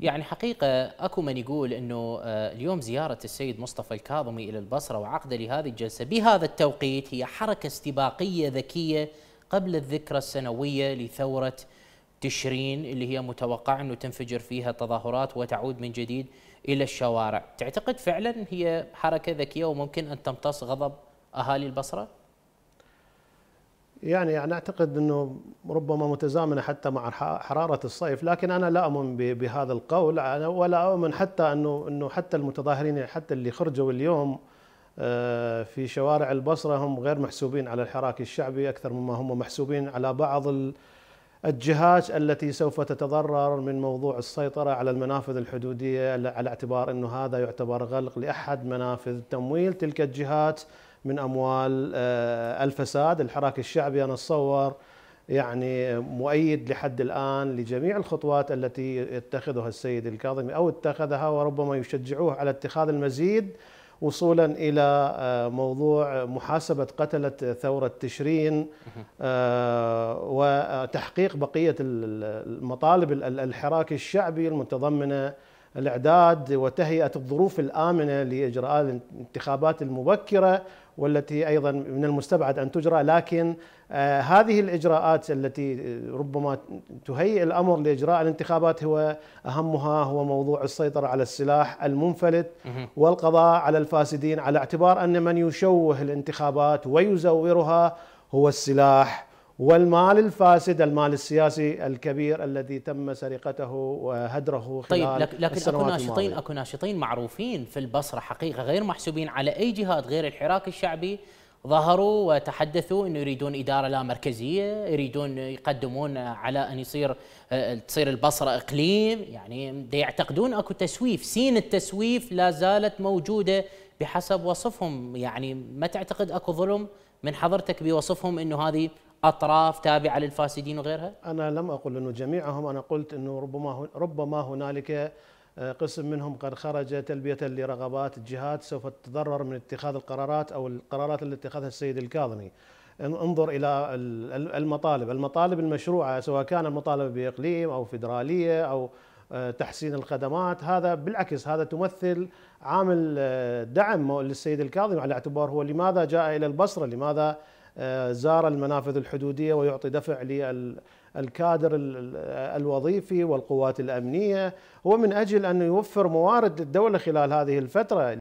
يعني حقيقة أكو من يقول أنه آه، اليوم زيارة السيد مصطفى الكاظمي إلى البصرة وعقده لهذه الجلسة بهذا التوقيت هي حركة استباقية ذكية قبل الذكرى السنوية لثورة تشرين اللي هي متوقع أنه تنفجر فيها تظاهرات وتعود من جديد إلى الشوارع تعتقد فعلا هي حركة ذكية وممكن أن تمتص غضب أهالي البصرة؟ يعني انا اعتقد انه ربما متزامنه حتى مع حراره الصيف، لكن انا لا اؤمن بهذا القول ولا اؤمن حتى انه انه حتى المتظاهرين يعني حتى اللي خرجوا اليوم آه، في شوارع البصره هم غير محسوبين على الحراك الشعبي اكثر مما هم محسوبين على بعض الجهات التي سوف تتضرر من موضوع السيطره على المنافذ الحدوديه على اعتبار انه هذا يعتبر غلق لاحد منافذ تمويل تلك الجهات من اموال آه، الفساد الحراك الشعبي انا اتصور يعني مؤيد لحد الان لجميع الخطوات التي يتخذها السيد الكاظمي او اتخذها وربما يشجعوه على اتخاذ المزيد وصولا الى آه، موضوع محاسبه قتله ثوره تشرين آه، وتحقيق بقيه المطالب الحراك الشعبي المتضمنه الاعداد وتهيئه الظروف الامنه لاجراء الانتخابات المبكره والتي ايضا من المستبعد ان تجرى لكن آه، هذه الاجراءات التي آه، ربما تهيئ الامر لاجراء الانتخابات هو اهمها هو موضوع السيطره على السلاح المنفلت والقضاء على الفاسدين على اعتبار ان من يشوه الانتخابات ويزورها هو السلاح والمال الفاسد المال السياسي الكبير الذي تم سرقته وهدره طيب، خلال طيب لكن السنوات اكو ناشطين الماضية. اكو ناشطين معروفين في البصره حقيقه غير محسوبين على اي جهات غير الحراك الشعبي ظهروا وتحدثوا انه يريدون اداره لا مركزيه، يريدون يقدمون على ان يصير آه، تصير البصره اقليم، يعني يعتقدون اكو تسويف، سين التسويف لا زالت موجوده بحسب وصفهم، يعني ما تعتقد اكو ظلم من حضرتك بوصفهم انه هذه اطراف تابعه للفاسدين وغيرها؟ انا لم اقل انه جميعهم انا قلت انه ربما ربما هنالك آه، قسم منهم قد خرج تلبيه لرغبات الجهات سوف تتضرر من اتخاذ القرارات او القرارات التي اتخذها السيد الكاظمي. انظر الى المطالب، المطالب المشروعه سواء كان المطالبه باقليم او فدراليه او آه، تحسين الخدمات هذا بالعكس هذا تمثل عامل آه، دعم للسيد الكاظمي على اعتبار هو لماذا جاء الى البصره؟ لماذا آه، زار المنافذ الحدوديه ويعطي دفع للكادر الوظيفي والقوات الامنيه ومن اجل ان يوفر موارد للدوله خلال هذه الفتره